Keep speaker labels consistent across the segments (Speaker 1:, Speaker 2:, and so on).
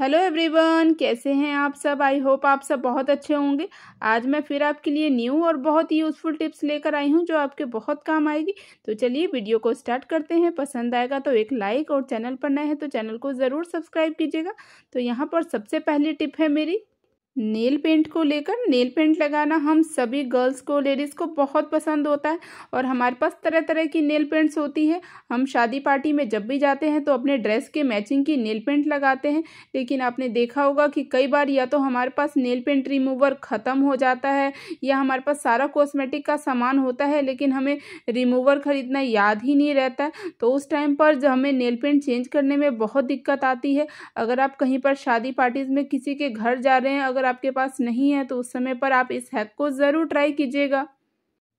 Speaker 1: hello everyone कैसे हैं आप सब आई होप आप सब बहुत अच्छे होंगे आज मैं फिर आपके लिए न्यू और बहुत ही यूज़फुल टिप्स लेकर आई हूं जो आपके बहुत काम आएगी तो चलिए वीडियो को स्टार्ट करते हैं पसंद आएगा तो एक लाइक और चैनल पर नए हैं तो चैनल को ज़रूर सब्सक्राइब कीजिएगा तो यहाँ पर सबसे पहली टिप है मेरी नेल पेंट को लेकर नेल पेंट लगाना हम सभी गर्ल्स को लेडीज़ को बहुत पसंद होता है और हमारे पास तरह तरह की नेल पेंट्स होती है हम शादी पार्टी में जब भी जाते हैं तो अपने ड्रेस के मैचिंग की नेल पेंट लगाते हैं लेकिन आपने देखा होगा कि कई बार या तो हमारे पास नेल पेंट रिमूवर ख़त्म हो जाता है या हमारे पास सारा कॉस्मेटिक का सामान होता है लेकिन हमें रिमूवर ख़रीदना याद ही नहीं रहता तो उस टाइम पर हमें नेल पेंट चेंज करने में बहुत दिक्कत आती है अगर आप कहीं पर शादी पार्टीज़ में किसी के घर जा रहे हैं अगर आपके पास नहीं है तो उस समय पर आप इस हैक को ज़रूर ट्राई कीजिएगा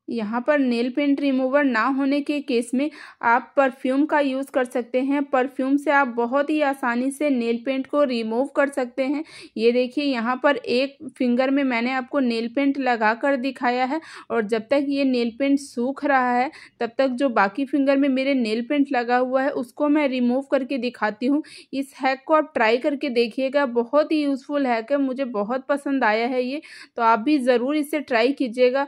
Speaker 1: यहाँ पर नेल पेंट रिमूवर ना होने के केस में आप परफ्यूम का यूज़ कर सकते हैं परफ्यूम से आप बहुत ही आसानी से नेल पेंट को रिमूव कर सकते हैं ये देखिए यहाँ पर एक फिंगर में मैंने आपको नेल पेंट लगा कर दिखाया है और जब तक ये नेल पेंट सूख रहा है तब तक जो बाकी फिंगर में मेरे नेल पेंट लगा हुआ है उसको मैं रिमूव करके दिखाती हूँ इस हैक को आप ट्राई करके देखिएगा बहुत ही यूज़फुल हैक है मुझे बहुत पसंद आया है ये तो आप भी ज़रूर इसे ट्राई कीजिएगा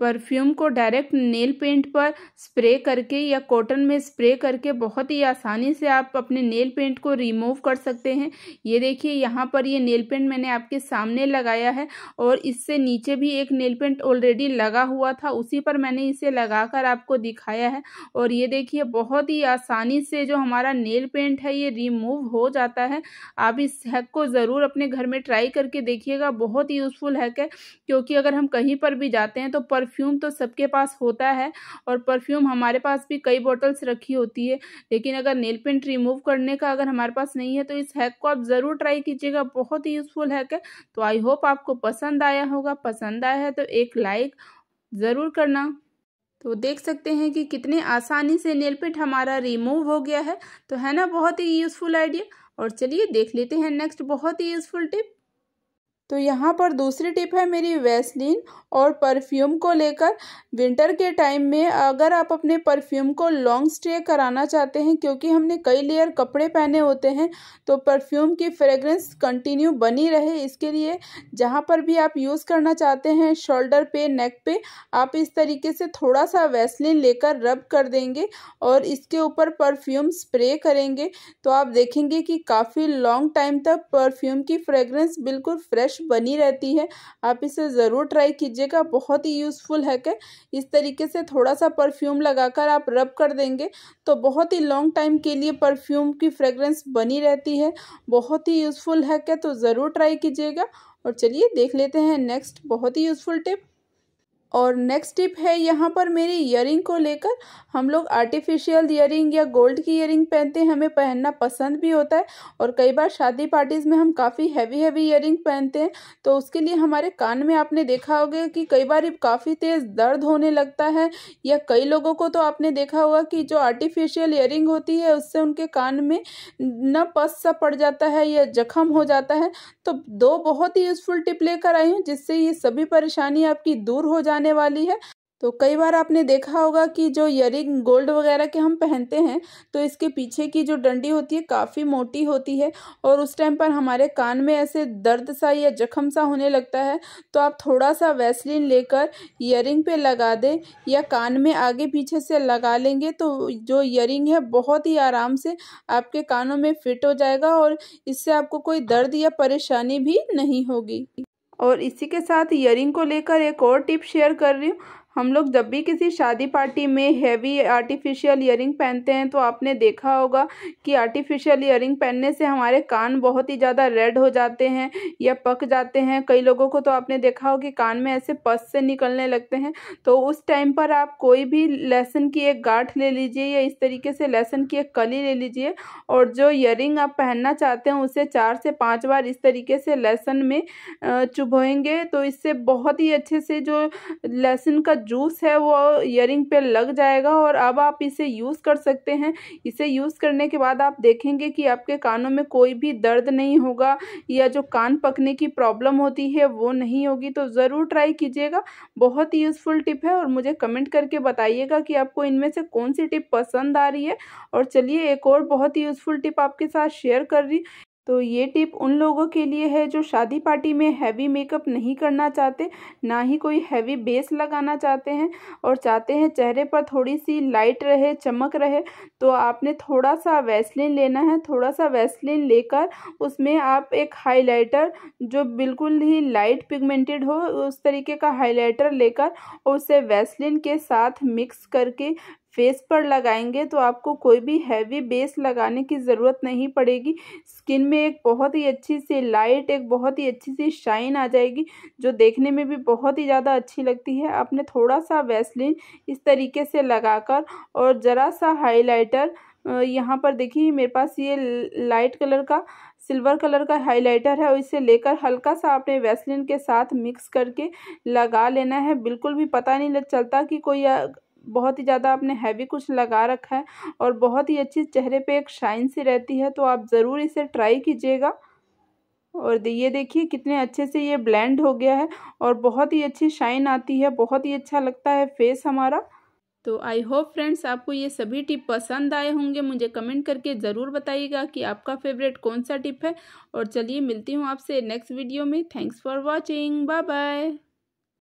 Speaker 1: परफ्यूम को डायरेक्ट नेल पेंट पर स्प्रे करके या कॉटन में स्प्रे करके बहुत ही आसानी से आप अपने नेल पेंट को रिमूव कर सकते हैं ये देखिए यहाँ पर ये नेल पेंट मैंने आपके सामने लगाया है और इससे नीचे भी एक नेल पेंट ऑलरेडी लगा हुआ था उसी पर मैंने इसे लगाकर आपको दिखाया है और ये देखिए बहुत ही आसानी से जो हमारा नेल पेंट है ये रिमूव हो जाता है आप इस हैक को ज़रूर अपने घर में ट्राई करके देखिएगा बहुत ही यूज़फुल हैक है क्योंकि अगर हम कहीं पर भी जाते हैं तो परफ्यूम तो सबके पास होता है और परफ्यूम हमारे पास भी कई बॉटल्स रखी होती है लेकिन अगर नेल पेंट रिमूव करने का अगर हमारे पास नहीं है तो इस हैक को आप ज़रूर ट्राई कीजिएगा बहुत ही यूज़फुल हैक है तो आई होप आपको पसंद आया होगा पसंद आया है तो एक लाइक ज़रूर करना तो देख सकते हैं कि कितने आसानी से नेल पेंट हमारा रिमूव हो गया है तो है ना बहुत ही यूज़फुल आइडिया और चलिए देख लेते हैं नेक्स्ट बहुत ही यूज़फुल टिप तो यहाँ पर दूसरी टिप है मेरी वैसलिन और परफ्यूम को लेकर विंटर के टाइम में अगर आप अपने परफ्यूम को लॉन्ग स्टे कराना चाहते हैं क्योंकि हमने कई लेयर कपड़े पहने होते हैं तो परफ्यूम की फ्रेग्रेंस कंटिन्यू बनी रहे इसके लिए जहाँ पर भी आप यूज़ करना चाहते हैं शोल्डर पे नेक पे आप इस तरीके से थोड़ा सा वैसलिन लेकर रब कर देंगे और इसके ऊपर परफ्यूम स्प्रे करेंगे तो आप देखेंगे कि काफ़ी लॉन्ग टाइम तक परफ्यूम की फ्रेग्रेंस बिल्कुल फ्रेश बनी रहती है आप इसे ज़रूर ट्राई कीजिएगा बहुत ही यूज़फुल है कि इस तरीके से थोड़ा सा परफ्यूम लगाकर आप रब कर देंगे तो बहुत ही लॉन्ग टाइम के लिए परफ्यूम की फ्रेगरेंस बनी रहती है बहुत ही यूज़फुल है क्या तो ज़रूर ट्राई कीजिएगा और चलिए देख लेते हैं नेक्स्ट बहुत ही यूज़फुल टिप और नेक्स्ट टिप है यहाँ पर मेरी इयरिंग को लेकर हम लोग आर्टिफिशियल ईयरिंग या गोल्ड की ईयरिंग पहनते हैं हमें पहनना पसंद भी होता है और कई बार शादी पार्टीज़ में हम काफ़ी हैवी हैवी ईयरिंग पहनते हैं तो उसके लिए हमारे कान में आपने देखा होगा कि कई बार काफ़ी तेज़ दर्द होने लगता है या कई लोगों को तो आपने देखा होगा कि जो आर्टिफिशियल इयरिंग होती है उससे उनके कान में न पस सा पड़ जाता है या जख्म हो जाता है तो दो बहुत ही यूज़फुल टिप लेकर आई हूँ जिससे ये सभी परेशानी आपकी दूर हो जाए आने वाली है तो कई बार आपने देखा होगा कि जो ईयरिंग गोल्ड वगैरह के हम पहनते हैं तो इसके पीछे की जो डंडी होती है काफ़ी मोटी होती है और उस टाइम पर हमारे कान में ऐसे दर्द सा या जख्म सा होने लगता है तो आप थोड़ा सा वैसलिन लेकर ईयरिंग पे लगा दें या कान में आगे पीछे से लगा लेंगे तो जो ईयरिंग है बहुत ही आराम से आपके कानों में फिट हो जाएगा और इससे आपको कोई दर्द या परेशानी भी नहीं होगी और इसी के साथ ईयरिंग को लेकर एक और टिप शेयर कर रही हूँ हम लोग जब भी किसी शादी पार्टी में हैवी आर्टिफिशियल ईयरिंग पहनते हैं तो आपने देखा होगा कि आर्टिफिशियल ईयरिंग पहनने से हमारे कान बहुत ही ज़्यादा रेड हो जाते हैं या पक जाते हैं कई लोगों को तो आपने देखा हो कि कान में ऐसे पस से निकलने लगते हैं तो उस टाइम पर आप कोई भी लहसन की एक गाठ ले लीजिए या इस तरीके से लहसन की एक कली ले लीजिए और जो ईयरिंग आप पहनना चाहते हैं उसे चार से पाँच बार इस तरीके से लहसन में चुभोएंगे तो इससे बहुत ही अच्छे से जो लहसन का जूस है वो ईयरिंग पे लग जाएगा और अब आप इसे यूज़ कर सकते हैं इसे यूज़ करने के बाद आप देखेंगे कि आपके कानों में कोई भी दर्द नहीं होगा या जो कान पकने की प्रॉब्लम होती है वो नहीं होगी तो ज़रूर ट्राई कीजिएगा बहुत ही यूज़फुल टिप है और मुझे कमेंट करके बताइएगा कि आपको इनमें से कौन सी टिप पसंद आ रही है और चलिए एक और बहुत ही यूज़फुल टिप आपके साथ शेयर कर रही तो ये टिप उन लोगों के लिए है जो शादी पार्टी में हैवी मेकअप नहीं करना चाहते ना ही कोई हैवी बेस लगाना चाहते हैं और चाहते हैं चेहरे पर थोड़ी सी लाइट रहे चमक रहे तो आपने थोड़ा सा वैसलिन लेना है थोड़ा सा वैसलिन लेकर उसमें आप एक हाइलाइटर जो बिल्कुल ही लाइट पिगमेंटेड हो उस तरीके का हाईलाइटर लेकर और उसे वैसलिन के साथ मिक्स करके फेस पर लगाएंगे तो आपको कोई भी हैवी बेस लगाने की ज़रूरत नहीं पड़ेगी स्किन में एक बहुत ही अच्छी सी लाइट एक बहुत ही अच्छी सी शाइन आ जाएगी जो देखने में भी बहुत ही ज़्यादा अच्छी लगती है आपने थोड़ा सा वैसलिन इस तरीके से लगाकर और ज़रा सा हाइलाइटर यहाँ पर देखिए मेरे पास ये लाइट कलर का सिल्वर कलर का हाइलाइटर है और इसे लेकर हल्का सा आपने वैसलिन के साथ मिक्स करके लगा लेना है बिल्कुल भी पता नहीं चलता कि कोई बहुत ही ज़्यादा आपने हैवी कुछ लगा रखा है और बहुत ही अच्छी चेहरे पे एक शाइन सी रहती है तो आप ज़रूर इसे ट्राई कीजिएगा और ये देखिए कितने अच्छे से ये ब्लेंड हो गया है और बहुत ही अच्छी शाइन आती है बहुत ही अच्छा लगता है फेस हमारा तो आई होप फ्रेंड्स आपको ये सभी टिप पसंद आए होंगे मुझे कमेंट करके ज़रूर बताइएगा कि आपका फेवरेट कौन सा टिप है और चलिए मिलती हूँ आपसे नेक्स्ट वीडियो में thanks for watching bye bye